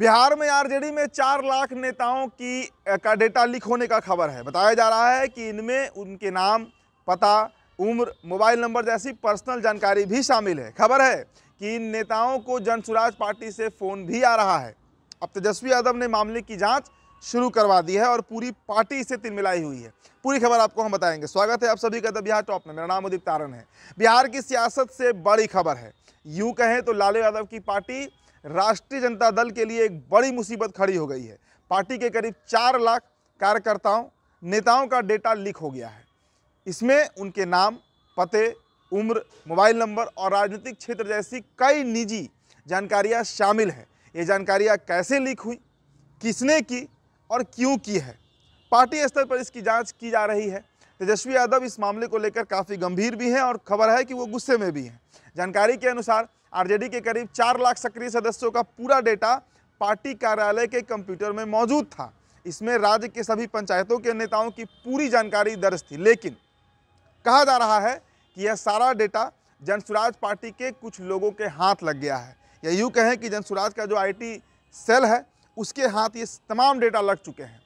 बिहार में आरजेडी में चार लाख नेताओं की का डेटा लीक होने का खबर है बताया जा रहा है कि इनमें उनके नाम पता उम्र मोबाइल नंबर जैसी पर्सनल जानकारी भी शामिल है खबर है कि इन नेताओं को जनसुराज पार्टी से फ़ोन भी आ रहा है अब तेजस्वी यादव ने मामले की जांच शुरू करवा दी है और पूरी पार्टी इसे तिलमिलाई हुई है पूरी खबर आपको हम बताएंगे स्वागत है आप सभी का द बिहार टॉप में मेरा नाम उदित तारण है बिहार की सियासत से बड़ी खबर है यूं कहें तो लालू यादव की पार्टी राष्ट्रीय जनता दल के लिए एक बड़ी मुसीबत खड़ी हो गई है पार्टी के करीब चार लाख कार्यकर्ताओं नेताओं का डेटा लीक हो गया है इसमें उनके नाम पते उम्र मोबाइल नंबर और राजनीतिक क्षेत्र जैसी कई निजी जानकारियां शामिल हैं ये जानकारियां कैसे लीक हुई किसने की और क्यों की है पार्टी स्तर पर इसकी जांच की जा रही है तेजस्वी यादव इस मामले को लेकर काफ़ी गंभीर भी हैं और खबर है कि वो गुस्से में भी हैं जानकारी के अनुसार आरजेडी के करीब चार लाख सक्रिय सदस्यों का पूरा डेटा पार्टी कार्यालय के कंप्यूटर में मौजूद था इसमें राज्य के सभी पंचायतों के नेताओं की पूरी जानकारी दर्ज थी लेकिन कहा जा रहा है कि यह सारा डेटा जनसुराज पार्टी के कुछ लोगों के हाथ लग गया है या यूँ कहें कि जनसुराज का जो आईटी सेल है उसके हाथ ये तमाम डेटा लग चुके हैं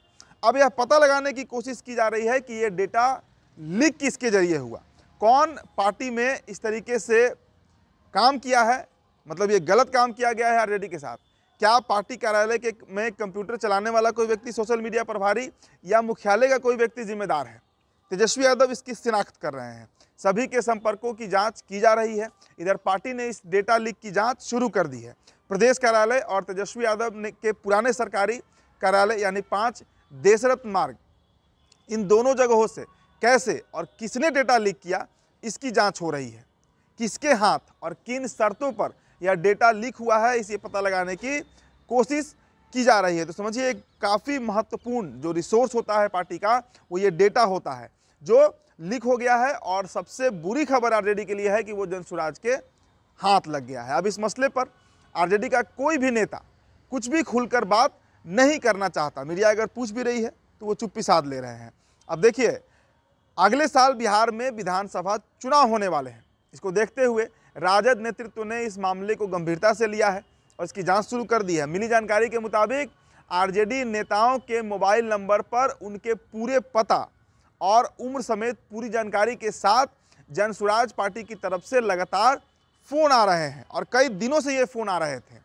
अब यह पता लगाने की कोशिश की जा रही है कि ये डेटा लीक किसके जरिए हुआ कौन पार्टी में इस तरीके से काम किया है मतलब ये गलत काम किया गया है आरजेडी के साथ क्या पार्टी कार्यालय के में कंप्यूटर चलाने वाला कोई व्यक्ति सोशल मीडिया प्रभारी या मुख्यालय का कोई व्यक्ति जिम्मेदार है तेजस्वी यादव इसकी शिनाख्त कर रहे हैं सभी के संपर्कों की जांच की जा रही है इधर पार्टी ने इस डेटा लीक की जांच शुरू कर दी है प्रदेश कार्यालय और तेजस्वी यादव ने के पुराने सरकारी कार्यालय यानी पाँच देशरथ मार्ग इन दोनों जगहों से कैसे और किसने डेटा लीक किया इसकी जाँच हो रही है किसके हाथ और किन शर्तों पर यह डेटा लीक हुआ है इसे पता लगाने की कोशिश की जा रही है तो समझिए काफ़ी महत्वपूर्ण जो रिसोर्स होता है पार्टी का वो ये डेटा होता है जो लीक हो गया है और सबसे बुरी खबर आरजेडी के लिए है कि वो जनसुराज के हाथ लग गया है अब इस मसले पर आरजेडी का कोई भी नेता कुछ भी खुलकर बात नहीं करना चाहता मीडिया अगर पूछ भी रही है तो वो चुप्पी साध ले रहे हैं अब देखिए अगले साल बिहार में विधानसभा चुनाव होने वाले हैं इसको देखते हुए राजद नेतृत्व ने इस मामले को गंभीरता से लिया है और इसकी जांच शुरू कर दी है मिली जानकारी के मुताबिक आरजेडी नेताओं के मोबाइल नंबर पर उनके पूरे पता और उम्र समेत पूरी जानकारी के साथ जनसुराज पार्टी की तरफ से लगातार फ़ोन आ रहे हैं और कई दिनों से ये फ़ोन आ रहे थे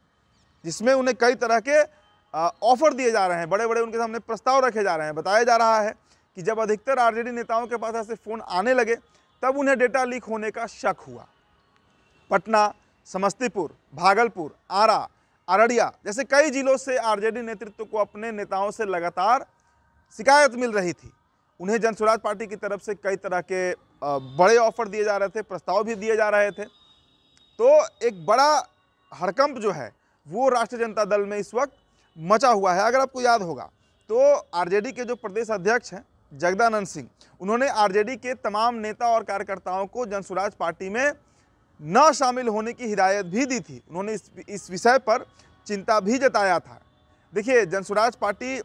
जिसमें उन्हें कई तरह के ऑफर दिए जा रहे हैं बड़े बड़े उनके सामने प्रस्ताव रखे जा रहे हैं बताया जा रहा है कि जब अधिकतर आरजेडी नेताओं के पास ऐसे फ़ोन आने लगे तब उन्हें डेटा लीक होने का शक हुआ पटना समस्तीपुर भागलपुर आरा अररिया जैसे कई जिलों से आरजेडी नेतृत्व को अपने नेताओं से लगातार शिकायत मिल रही थी उन्हें जन स्वराज पार्टी की तरफ से कई तरह के बड़े ऑफर दिए जा रहे थे प्रस्ताव भी दिए जा रहे थे तो एक बड़ा हड़कंप जो है वो राष्ट्रीय जनता दल में इस वक्त मचा हुआ है अगर आपको याद होगा तो आरजेडी के जो प्रदेश अध्यक्ष हैं जगदानंद सिंह उन्होंने आरजेडी के तमाम नेता और कार्यकर्ताओं को जनसुराज पार्टी में न शामिल होने की हिदायत भी दी थी उन्होंने इस इस विषय पर चिंता भी जताया था देखिए जनसुराज पार्टी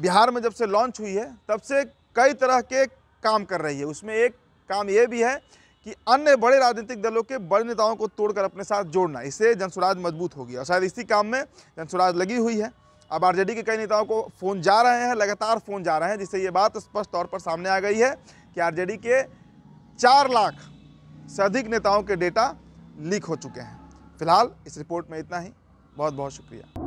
बिहार में जब से लॉन्च हुई है तब से कई तरह के काम कर रही है उसमें एक काम ये भी है कि अन्य बड़े राजनीतिक दलों के बड़े नेताओं को तोड़कर अपने साथ जोड़ना इससे जनसुराज मजबूत होगी और शायद इसी काम में जनसुराज लगी हुई है अब आरजेडी के कई नेताओं को फ़ोन जा रहे हैं लगातार फ़ोन जा रहे हैं जिससे ये बात स्पष्ट तौर पर सामने आ गई है कि आरजेडी के चार लाख से अधिक नेताओं के डेटा लीक हो चुके हैं फिलहाल इस रिपोर्ट में इतना ही बहुत बहुत शुक्रिया